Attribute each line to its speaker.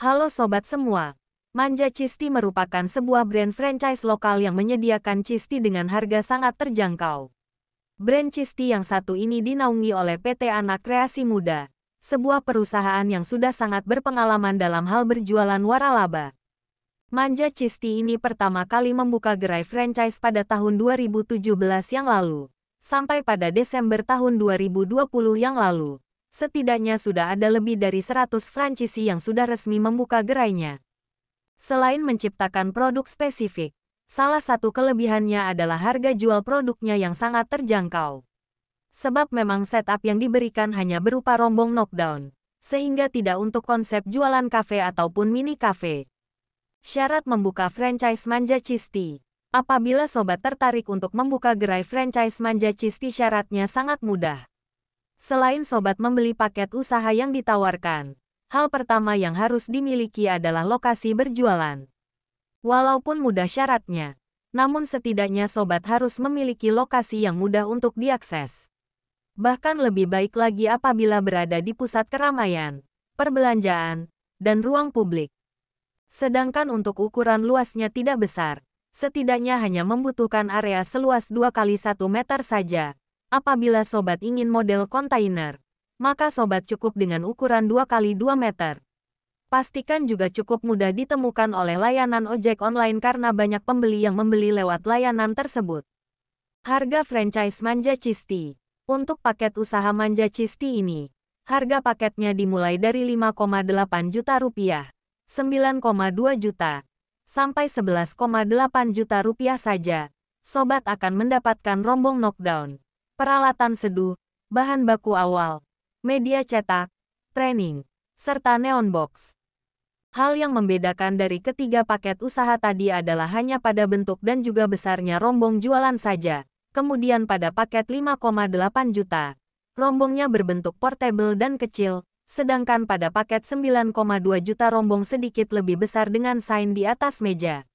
Speaker 1: Halo sobat semua. Manja Cisti merupakan sebuah brand franchise lokal yang menyediakan Cisti dengan harga sangat terjangkau. Brand Cisti yang satu ini dinaungi oleh PT Anak Kreasi Muda, sebuah perusahaan yang sudah sangat berpengalaman dalam hal berjualan waralaba. Manja Cisti ini pertama kali membuka gerai franchise pada tahun 2017 yang lalu, sampai pada Desember tahun 2020 yang lalu setidaknya sudah ada lebih dari 100 franchise yang sudah resmi membuka gerainya. Selain menciptakan produk spesifik, salah satu kelebihannya adalah harga jual produknya yang sangat terjangkau. Sebab memang setup yang diberikan hanya berupa rombong knockdown, sehingga tidak untuk konsep jualan kafe ataupun mini kafe. Syarat membuka franchise Manja Cisti Apabila sobat tertarik untuk membuka gerai franchise Manja Cisti syaratnya sangat mudah. Selain sobat membeli paket usaha yang ditawarkan, hal pertama yang harus dimiliki adalah lokasi berjualan. Walaupun mudah syaratnya, namun setidaknya sobat harus memiliki lokasi yang mudah untuk diakses. Bahkan lebih baik lagi apabila berada di pusat keramaian, perbelanjaan, dan ruang publik. Sedangkan untuk ukuran luasnya tidak besar, setidaknya hanya membutuhkan area seluas 2 kali 1 meter saja, Apabila sobat ingin model kontainer, maka sobat cukup dengan ukuran 2 x 2 meter. Pastikan juga cukup mudah ditemukan oleh layanan ojek online karena banyak pembeli yang membeli lewat layanan tersebut. Harga franchise Manja Cisti Untuk paket usaha Manja Cisti ini, harga paketnya dimulai dari 5,8 juta rupiah, 9,2 juta, sampai 11,8 juta rupiah saja. Sobat akan mendapatkan rombong knockdown peralatan seduh, bahan baku awal, media cetak, training, serta neon box. Hal yang membedakan dari ketiga paket usaha tadi adalah hanya pada bentuk dan juga besarnya rombong jualan saja. Kemudian pada paket 5,8 juta, rombongnya berbentuk portable dan kecil, sedangkan pada paket 9,2 juta rombong sedikit lebih besar dengan sign di atas meja.